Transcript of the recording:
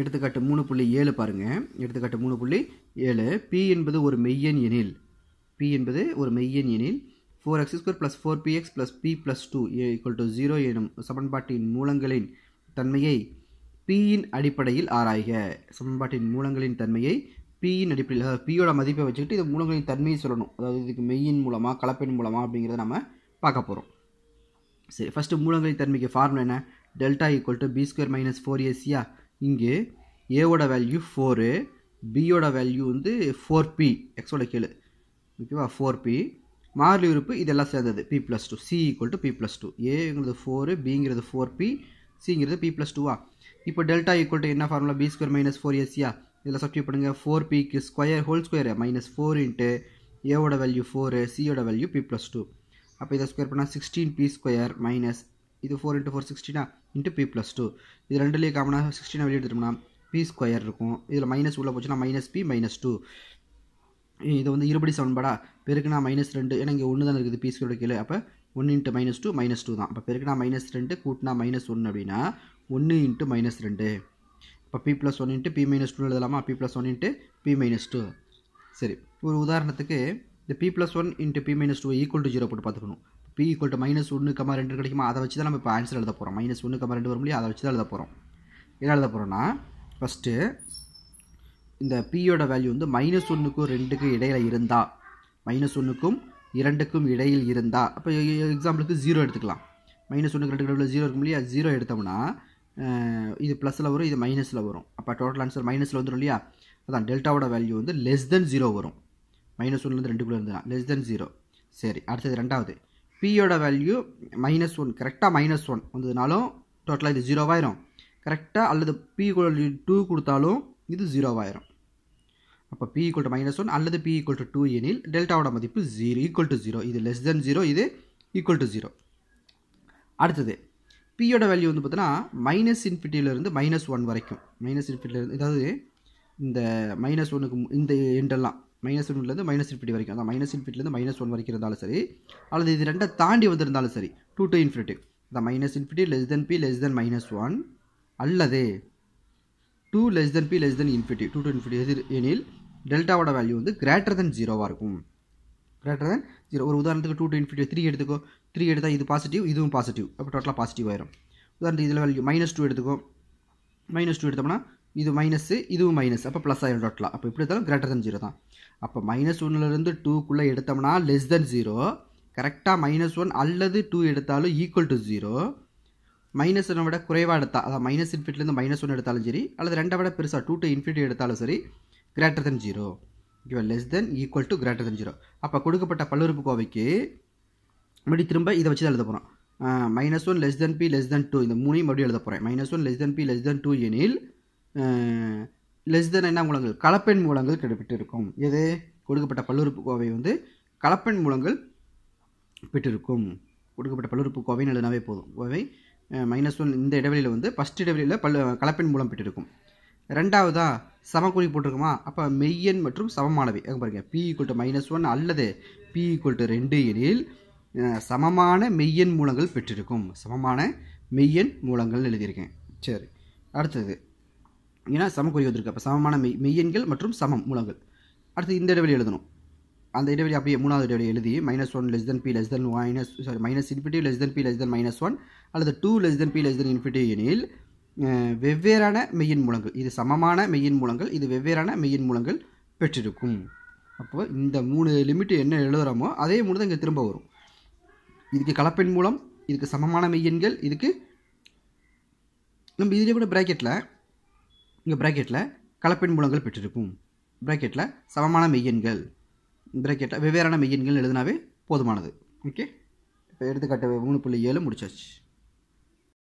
எடுத்துக்காட்டு மூணு புள்ளி ஏழு பாருங்கள் எடுத்துக்காட்டு மூணு புள்ளி ஏழு பி என்பது ஒரு மெய்யன் எனில் பி என்பது ஒரு மெய்யன் எனில் four x square plus four p x plus p plus two a equal to zero எனும் சமன்பாட்டின் மூலங்களின் தன்மையை பியின் அடிப்படையில் ஆராய்க சமன்பாட்டின் மூலங்களின் தன்மையை பியின் அடிப்படையில் அதாவது பியோட மதிப்பை வச்சுக்கிட்டு இது மூலங்களின் தன்மையை சொல்லணும் அதாவது இதுக்கு மெய்யின் மூலமாக கலப்பின் மூலமாக அப்படிங்கிறத நம்ம பார்க்க போகிறோம் சரி ஃபஸ்ட்டு மூலங்களின் தன்மைக்கு ஃபார்முலா என்ன delta equal to b square minus four ஏசியா இங்கே ஏவோட வேல்யூ ஃபோரு பியோட வேல்யூ வந்து ஃபோர் பி எக்ஸோட கேளு ஓகேவா ஃபோர் பி மாறி உறுப்பு இதெல்லாம் சேர்ந்தது p plus two c equal to p plus two ஏங்கிறது ஃபோரு பிங்கிறது ஃபோர் பி சிங்கிறது பி ப்ளஸ் டூவா இப்போ டெல்டா ஈக்குவல் டு என்ன formula b square minus four ஏசியா இதில் சப்ஸ்டியூட் பண்ணுங்கள் ஃபோர் பிக்கு square whole square minus four into ஏவோட வேல்யூ ஃபோரு சியோட வேல்யூ பி ப்ளஸ் டூ அப்போ இதை ஸ்கொயர் பண்ணால் சிக்ஸ்டீன் பி ஸ்கொயர் மைனஸ் இது ஃபோர் இன்ட்டு ஃபோர் சிக்ஸ்டினா இன்ட்டு பி ப்ளஸ் டூ இது ரெண்டுலேயே காமனாக சிக்ஸ்டினா வெளியே எடுத்துட்டோம்னா பி ஸ்கொயர் இருக்கும் இதில் மைனஸ் உள்ளே போச்சுன்னா மைனஸ் பி மைனஸ் டூ இது வந்து இருபடி சமன்பாடா பெருக்குனா மைனஸ் ரெண்டு ஏன்னா இங்கே ஒன்று தான் இருக்குது பி ஸ்கொயரோட கீழே அப்போ ஒன்று into minus two minus two தான் இப்போ பெருக்குனா மைனஸ் ரெண்டு கூட்டினா மைனஸ் ஒன்று அப்படின்னா ஒன்று இன்ட்டு மைனஸ் ரெண்டு இப்போ p plus one into p minus two எழுதலாமா p plus one into p minus two சரி ஒரு உதாரணத்துக்கு இந்த p plus one into p minus two equal to zero போட்டு பார்த்துக்கணும் பி ஈக்குவல் டு மைனஸ் ஒன்று கம்மா ரெண்டு கிடைக்குமா அதை வச்சு தான் நம்ம இப்போ ஆன்சர் எழுத போகிறோம் மைனஸ் ஒன்று கம்மா ரெண்டு வரும் இல்லையா அதை வச்சு தான் எழுத போகிறோம் என்ன எழுத போகிறோன்னா ஃபஸ்ட்டு இந்த பியோட வேல்யூ வந்து மைனஸ் ஒன்றுக்கும் ரெண்டுக்கும் இடையில் இருந்தால் மைனஸ் ஒன்றுக்கும் இரண்டுக்கும் இடையில் இருந்தால் அப்போ எக்ஸாம்பிளுக்கு ஜீரோ எடுத்துக்கலாம் மைனஸ் ஒன்று ரெண்டு கிடையில் ஜீரோ இருக்கும் இல்லையா ஜீரோ எடுத்தோம்னா இது ப்ளஸில் வரும் இது மைனஸில் வரும் அப்போ டோட்டல் ஆன்சர் மைனஸில் வந்துடும் இல்லையா அதான் டெல்டாவோட வேல்யூ வந்து லெஸ் தென் ஜீரோ வரும் மைனஸ் ஒன்றுலேருந்து ரெண்டுக்குள்ளே இருந்தால் லெஸ் தென் ஜீரோ சரி அடுத்தது ரெண்டாவது பியோட வேல்யூ மைனஸ் ஒன் கரெக்டாக மைனஸ் ஒன் வந்ததுனாலும் டோட்டலாக இது ஜீரோவாயிரும் கரெக்டாக அல்லது பி ஈக்குவல் டூ கொடுத்தாலும் இது ஜீரோவாயிரும் அப்போ p equal to minus one அல்லது பி ஈக்குவல் டு டூ எனில் டெல்டாவோட மதிப்பு ஜீரோ ஈக்குவல் டு ஜீரோ இது லெஸ் தென் ஜீரோ இது ஈக்குவல் டு ஜீரோ அடுத்தது பியோட வேல்யூ வந்து பார்த்தோன்னா மைனஸ் இன்ஃபினிட்டியிலேருந்து மைனஸ் ஒன் வரைக்கும் மைனஸ் இன்ஃபினிட்டிலேருந்து அதாவது இந்த மைனஸ் ஒன்னுக்கு இந்த எண்டெல்லாம் மைனஸ் ஒன்லேருந்து மைனஸ் இன்ஃபினிட்டி வரைக்கும் அதான் மைனஸ் இன்ஃபினிட்டிலேருந்து மைனஸ் ஒன் வரைக்கும் இருந்தாலும் சரி அல்லது இது ரெண்டை தாண்டி வந்திருந்தாலும் சரி டூ டு இன்ஃபினிட்டி அதான் minus infinity less than p less than minus one அல்லது two less than p less than infinity two to infinity எதிர் எனில் டெல்டாவோட வேல்யூ வந்து கிரேட்டர் தென் ஜீரோவாக இருக்கும் கிரேட்டர் தென் ஜீரோ ஒரு உதாரணத்துக்கு டூ டு இன்ஃபினிட்டி த்ரீ எடுத்துக்கோ த்ரீ எடுத்தால் இது பாசிட்டிவ் இதுவும் பாசிட்டிவ் அப்போ டோட்டலாக பாசிட்டிவ் ஆயிரும் உதாரணத்துக்கு இதில் வேல்யூ மைனஸ் டூ எடுத்துக்கோ மைனஸ் டூ எடுத்தோம்னா இது மைனஸு இதுவும் மைனஸ் அப்போ ப்ளஸ் ஆகிடும் டாட்லாம் அப்போ இப்படி இருந்தாலும் கிரேட்டர் தன் ஜீரோ தான் அப்போ மைனஸ் ஒன்னுலேருந்து டூக்குள்ளே எடுத்தோம்னா லெஸ் தென் ஜீரோ கரெக்டாக மைனஸ் ஒன் அல்லது டூ எடுத்தாலும் ஈக்குவல் டு ஜீரோ மைனஸ் விட குறைவாக எடுத்தால் அதாவது மைனஸ் இன்ஃபினிட்லேருந்து மைனஸ் ஒன் எடுத்தாலும் சரி அல்லது ரெண்டை விட பெருசாக டூ டு இன்ஃபினிட்டி எடுத்தாலும் சரி கிரேட்டர் தென் ஜீரோ ஓகேவா less than equal to greater than zero அப்போ கொடுக்கப்பட்ட பல்லுறுப்பு கோவைக்கு இப்படி திரும்ப இதை வச்சு தான் எழுத போகிறோம் minus one less than p less than two இந்த மூணையும் மறுபடியும் எழுத போகிறேன் minus one less than p less than two எனில் லெஸ் தென் என்ன மூலங்கள் கலப்பெண் மூலங்கள் இருக்கும் எது கொடுக்கப்பட்ட கோவை வந்து கலப்பெண் மூலங்கள் பெற்றிருக்கும் கொடுக்கப்பட்ட கோவை எழுதினாவே போதும் கோவை மைனஸ் ஒன் இந்த இடைவெளியில் வந்து ஃபஸ்ட் இடைவெளியில் பல்லு கலப்பெண் மூலம் பெற்றிருக்கும் ரெண்டாவதாக சமக்குறி போட்டிருக்குமா அப்போ மெய்யன் மற்றும் சமமானவை அங்கே பாருங்கள் p equal to minus one அல்லது பி ஈக்குவல் டு ரெண்டு எனில் சமமான மெய்யன் மூலங்கள் பெற்றிருக்கும் சமமான மெய்யன் மூலங்கள் எழுதியிருக்கேன் சரி அடுத்தது ஏன்னா சமக்குறி வந்திருக்கு அப்போ சமமான மெய் மெய்யெண்கள் மற்றும் சமம் மூலங்கள் அடுத்து இந்த இடைவெளி எழுதணும் அந்த இடைவெளி அப்படியே மூணாவது இடைவெளி எழுதி minus one less than p less than minus sorry minus infinity less than p less than minus one அல்லது two less than p less than infinity எனில் வெவ்வேறான மெய்யின் மூலங்கள் இது சமமான மெய்யின் மூலங்கள் இது வெவ்வேறான மெய்யின் மூலங்கள் பெற்றிருக்கும் அப்போ இந்த மூணு லிமிட் என்ன எழுதுகிறோமோ அதே மூணு தான் இங்கே திரும்ப வரும் இதுக்கு கலப்பெண் மூலம் இதுக்கு சமமான மெய்யெண்கள் இதுக்கு நம்ம இதில் கூட ப்ராக்கெட்டில் இங்கே ப்ராக்கெட்டில் கலப்பெண் மூலங்கள் பெற்றிருக்கும் ப்ராக்கெட்டில் சமமான மெய்யெண்கள் ப்ராக்கெட்டில் வெவ்வேறான மெய்யெண்கள் எழுதினாவே போதுமானது ஓகே இப்போ எடுத்துக்காட்டு மூணு புள்ளி ஏழு முடிச்சாச்சு